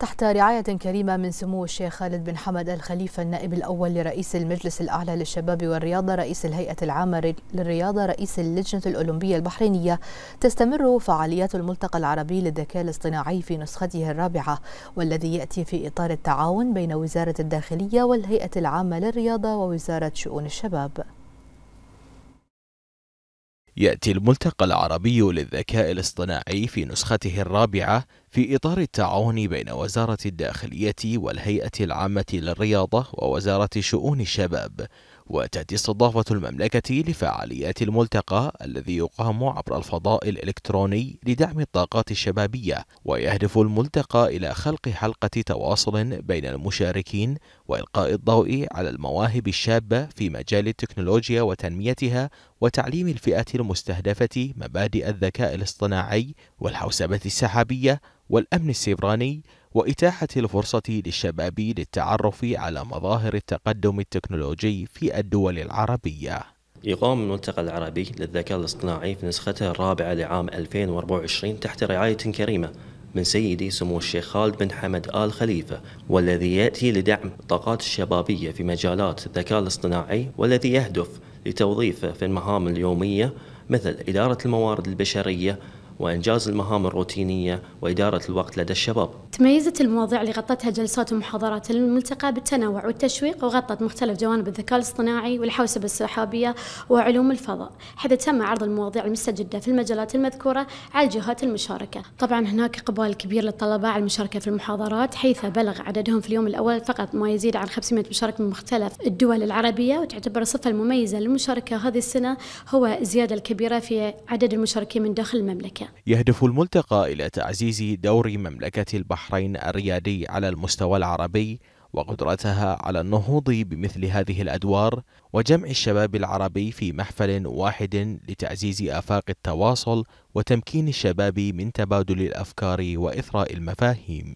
تحت رعاية كريمة من سمو الشيخ خالد بن حمد الخليفة النائب الأول لرئيس المجلس الأعلى للشباب والرياضة رئيس الهيئة العامة للرياضة رئيس اللجنة الأولمبية البحرينية تستمر فعاليات الملتقى العربي للذكاء الاصطناعي في نسخته الرابعة والذي يأتي في إطار التعاون بين وزارة الداخلية والهيئة العامة للرياضة ووزارة شؤون الشباب يأتي الملتقى العربي للذكاء الاصطناعي في نسخته الرابعة في إطار التعاون بين وزارة الداخلية والهيئة العامة للرياضة ووزارة شؤون الشباب وتأتي استضافة المملكة لفعاليات الملتقى الذي يقام عبر الفضاء الإلكتروني لدعم الطاقات الشبابية ويهدف الملتقى إلى خلق حلقة تواصل بين المشاركين وإلقاء الضوء على المواهب الشابة في مجال التكنولوجيا وتنميتها وتعليم الفئة المستهدفة مبادئ الذكاء الاصطناعي والحوسبة السحابية والأمن السيبراني وإتاحة الفرصة للشباب للتعرف على مظاهر التقدم التكنولوجي في الدول العربية يقام الملتقى العربي للذكاء الاصطناعي في نسخته الرابعة لعام 2024 تحت رعاية كريمة من سيدي سمو الشيخ خالد بن حمد آل خليفة والذي يأتي لدعم الطاقات الشبابية في مجالات الذكاء الاصطناعي والذي يهدف لتوظيفه في المهام اليومية مثل إدارة الموارد البشرية وإنجاز المهام الروتينية وإدارة الوقت لدى الشباب تميزت المواضيع اللي غطتها جلسات ومحاضرات الملتقى بالتنوع والتشويق وغطت مختلف جوانب الذكاء الاصطناعي والحوسبة السحابية وعلوم الفضاء حيث تم عرض المواضيع المستجدة في المجالات المذكورة على الجهات المشاركة طبعا هناك إقبال كبير للطلبة على المشاركة في المحاضرات حيث بلغ عددهم في اليوم الأول فقط ما يزيد عن 500 مشارك من مختلف الدول العربية وتعتبر الصفة المميزة للمشاركة هذه السنة هو الزيادة الكبيرة في عدد المشاركين من داخل المملكة يهدف الملتقى إلى تعزيز دور مملكة البحرين الريادي على المستوى العربي وقدرتها على النهوض بمثل هذه الأدوار وجمع الشباب العربي في محفل واحد لتعزيز آفاق التواصل وتمكين الشباب من تبادل الأفكار وإثراء المفاهيم